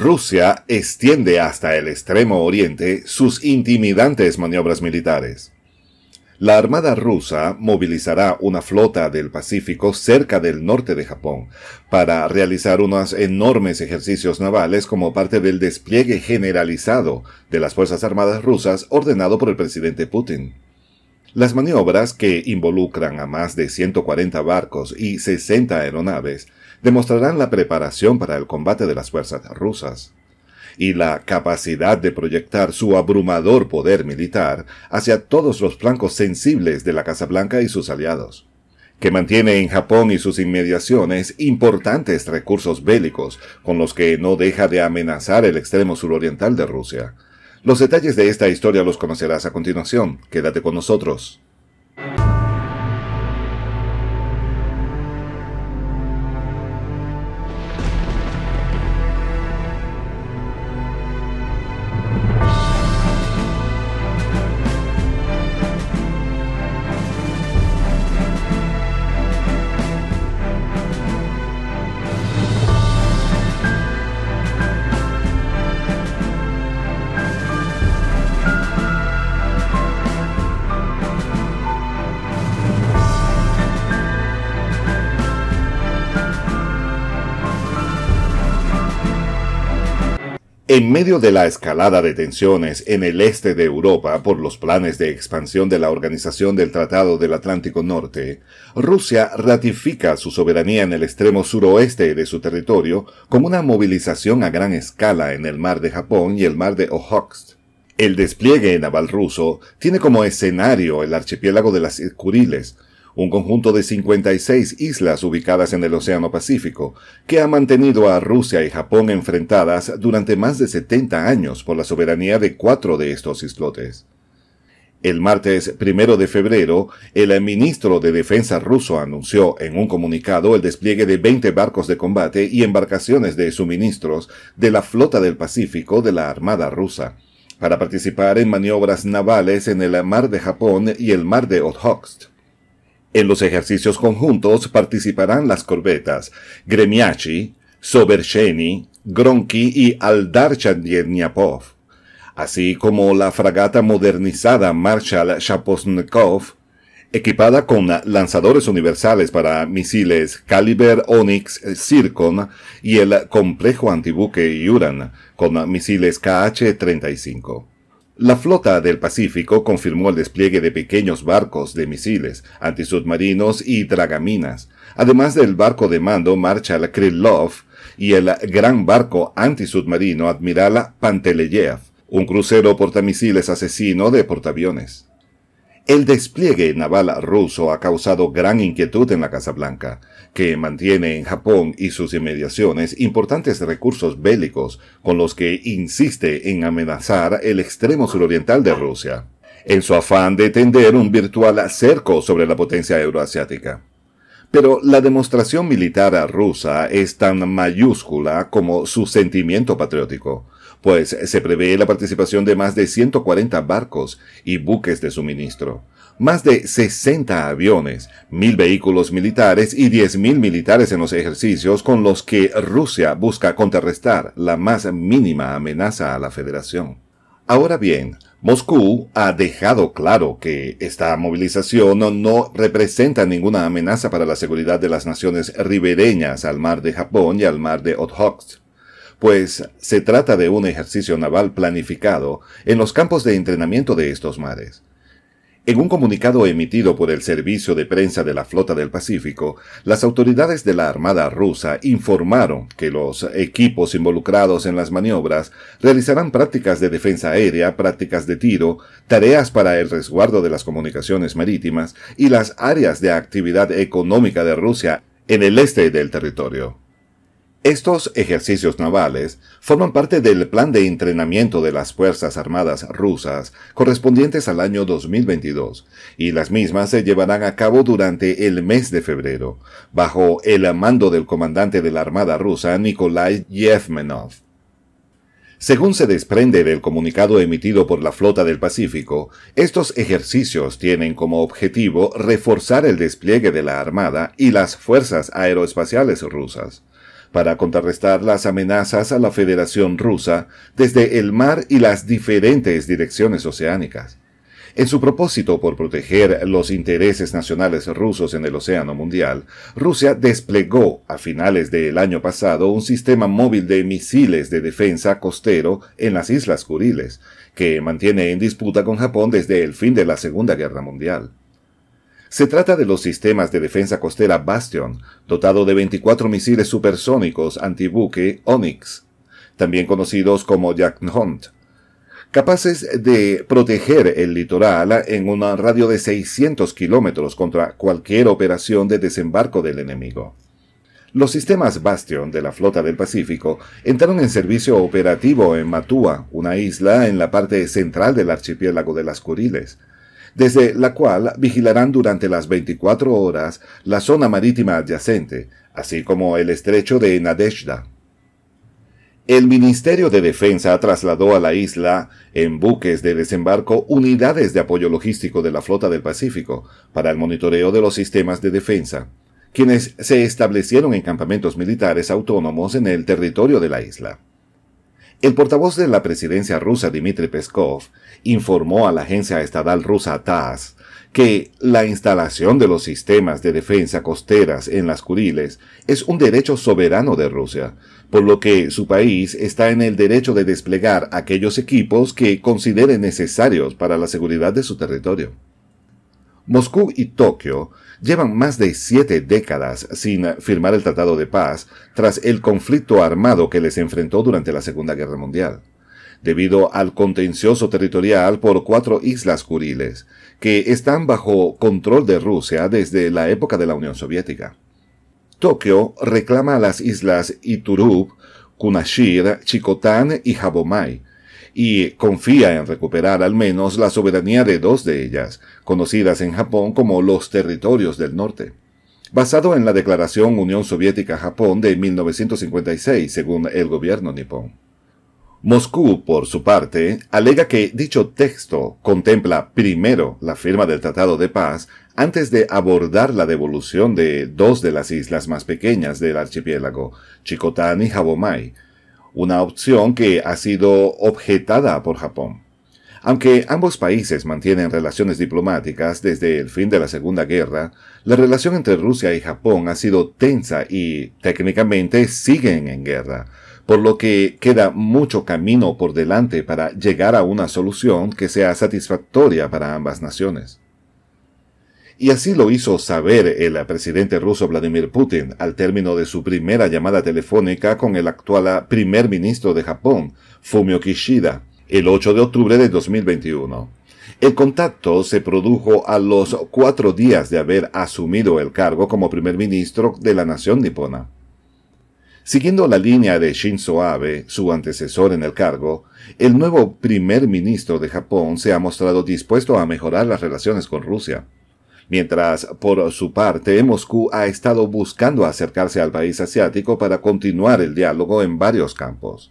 Rusia extiende hasta el extremo oriente sus intimidantes maniobras militares. La Armada rusa movilizará una flota del Pacífico cerca del norte de Japón para realizar unos enormes ejercicios navales como parte del despliegue generalizado de las Fuerzas Armadas rusas ordenado por el presidente Putin. Las maniobras, que involucran a más de 140 barcos y 60 aeronaves, demostrarán la preparación para el combate de las fuerzas rusas y la capacidad de proyectar su abrumador poder militar hacia todos los flancos sensibles de la Casa Blanca y sus aliados que mantiene en Japón y sus inmediaciones importantes recursos bélicos con los que no deja de amenazar el extremo suroriental de Rusia. Los detalles de esta historia los conocerás a continuación. Quédate con nosotros. En medio de la escalada de tensiones en el este de Europa por los planes de expansión de la Organización del Tratado del Atlántico Norte, Rusia ratifica su soberanía en el extremo suroeste de su territorio con una movilización a gran escala en el mar de Japón y el mar de Ojotsk. El despliegue naval ruso tiene como escenario el archipiélago de las Kuriles, un conjunto de 56 islas ubicadas en el Océano Pacífico, que ha mantenido a Rusia y Japón enfrentadas durante más de 70 años por la soberanía de cuatro de estos islotes. El martes primero de febrero, el ministro de Defensa ruso anunció en un comunicado el despliegue de 20 barcos de combate y embarcaciones de suministros de la Flota del Pacífico de la Armada rusa para participar en maniobras navales en el Mar de Japón y el Mar de Okhotsk. En los ejercicios conjuntos participarán las corbetas Gremiachi, Sobersheni, Gronki y Aldarchandierniapov, así como la fragata modernizada marshall Shaposnikov, equipada con lanzadores universales para misiles Caliber Onyx Zircon y el complejo antibuque Yuran con misiles KH-35. La flota del Pacífico confirmó el despliegue de pequeños barcos de misiles, antisubmarinos y dragaminas, además del barco de mando Marshal Krylov y el gran barco antisubmarino Admiral Panteleyev, un crucero portamisiles asesino de portaaviones. El despliegue naval ruso ha causado gran inquietud en la Casa Blanca, que mantiene en Japón y sus inmediaciones importantes recursos bélicos con los que insiste en amenazar el extremo suroriental de Rusia, en su afán de tender un virtual cerco sobre la potencia euroasiática. Pero la demostración militar rusa es tan mayúscula como su sentimiento patriótico, pues se prevé la participación de más de 140 barcos y buques de suministro, más de 60 aviones, 1.000 vehículos militares y 10.000 militares en los ejercicios con los que Rusia busca contrarrestar la más mínima amenaza a la Federación. Ahora bien, Moscú ha dejado claro que esta movilización no representa ninguna amenaza para la seguridad de las naciones ribereñas al mar de Japón y al mar de Okhotsk pues se trata de un ejercicio naval planificado en los campos de entrenamiento de estos mares. En un comunicado emitido por el Servicio de Prensa de la Flota del Pacífico, las autoridades de la Armada rusa informaron que los equipos involucrados en las maniobras realizarán prácticas de defensa aérea, prácticas de tiro, tareas para el resguardo de las comunicaciones marítimas y las áreas de actividad económica de Rusia en el este del territorio. Estos ejercicios navales forman parte del plan de entrenamiento de las Fuerzas Armadas rusas correspondientes al año 2022 y las mismas se llevarán a cabo durante el mes de febrero, bajo el mando del comandante de la Armada rusa Nikolai Yevmenov. Según se desprende del comunicado emitido por la Flota del Pacífico, estos ejercicios tienen como objetivo reforzar el despliegue de la Armada y las fuerzas aeroespaciales rusas para contrarrestar las amenazas a la Federación Rusa desde el mar y las diferentes direcciones oceánicas. En su propósito por proteger los intereses nacionales rusos en el océano mundial, Rusia desplegó a finales del año pasado un sistema móvil de misiles de defensa costero en las Islas Kuriles, que mantiene en disputa con Japón desde el fin de la Segunda Guerra Mundial. Se trata de los sistemas de defensa costera Bastion, dotado de 24 misiles supersónicos antibuque Onyx, también conocidos como Jack Hunt, capaces de proteger el litoral en un radio de 600 kilómetros contra cualquier operación de desembarco del enemigo. Los sistemas Bastion de la Flota del Pacífico entraron en servicio operativo en Matua, una isla en la parte central del archipiélago de las Kuriles, desde la cual vigilarán durante las 24 horas la zona marítima adyacente, así como el estrecho de Nadezhda. El Ministerio de Defensa trasladó a la isla, en buques de desembarco, unidades de apoyo logístico de la Flota del Pacífico para el monitoreo de los sistemas de defensa, quienes se establecieron en campamentos militares autónomos en el territorio de la isla. El portavoz de la presidencia rusa Dmitry Peskov informó a la agencia estatal rusa TASS que la instalación de los sistemas de defensa costeras en las Kuriles es un derecho soberano de Rusia, por lo que su país está en el derecho de desplegar aquellos equipos que considere necesarios para la seguridad de su territorio. Moscú y Tokio llevan más de siete décadas sin firmar el Tratado de Paz tras el conflicto armado que les enfrentó durante la Segunda Guerra Mundial, debido al contencioso territorial por cuatro islas Kuriles, que están bajo control de Rusia desde la época de la Unión Soviética. Tokio reclama las islas Iturub, Kunashir, Chikotán y Habomai, y confía en recuperar al menos la soberanía de dos de ellas, conocidas en Japón como los territorios del norte. Basado en la declaración Unión Soviética-Japón de 1956, según el gobierno nipón. Moscú, por su parte, alega que dicho texto contempla primero la firma del Tratado de Paz antes de abordar la devolución de dos de las islas más pequeñas del archipiélago, Chikotán y Jabomai, una opción que ha sido objetada por Japón. Aunque ambos países mantienen relaciones diplomáticas desde el fin de la Segunda Guerra, la relación entre Rusia y Japón ha sido tensa y técnicamente siguen en guerra, por lo que queda mucho camino por delante para llegar a una solución que sea satisfactoria para ambas naciones y así lo hizo saber el presidente ruso Vladimir Putin al término de su primera llamada telefónica con el actual primer ministro de Japón, Fumio Kishida, el 8 de octubre de 2021. El contacto se produjo a los cuatro días de haber asumido el cargo como primer ministro de la nación nipona. Siguiendo la línea de Shinzo Abe, su antecesor en el cargo, el nuevo primer ministro de Japón se ha mostrado dispuesto a mejorar las relaciones con Rusia mientras por su parte Moscú ha estado buscando acercarse al país asiático para continuar el diálogo en varios campos.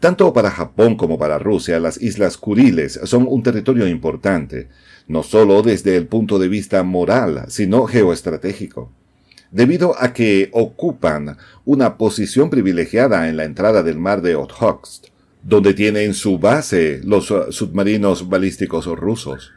Tanto para Japón como para Rusia, las Islas Kuriles son un territorio importante, no solo desde el punto de vista moral, sino geoestratégico. Debido a que ocupan una posición privilegiada en la entrada del mar de Okhotsk, donde tienen su base los submarinos balísticos rusos.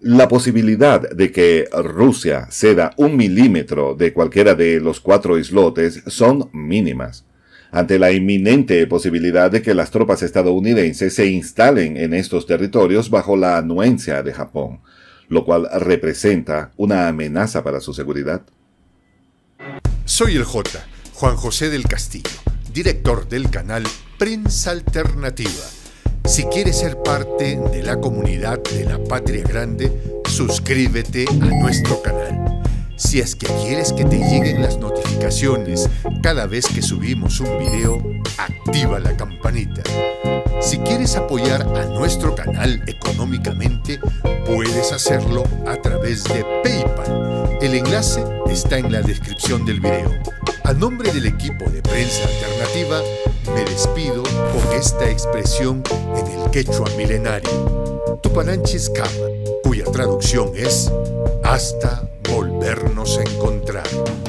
La posibilidad de que Rusia ceda un milímetro de cualquiera de los cuatro islotes son mínimas. Ante la inminente posibilidad de que las tropas estadounidenses se instalen en estos territorios bajo la anuencia de Japón, lo cual representa una amenaza para su seguridad. Soy el J, Juan José del Castillo, director del canal Prensa Alternativa si quieres ser parte de la comunidad de la Patria Grande, suscríbete a nuestro canal. Si es que quieres que te lleguen las notificaciones cada vez que subimos un video, activa la campanita. Si quieres apoyar a nuestro canal económicamente, puedes hacerlo a través de PayPal. El enlace está en la descripción del video. A nombre del equipo de prensa alternativa, me despido con esta expresión en el quechua milenario, Tupananchis Kama, cuya traducción es hasta volvernos a encontrar.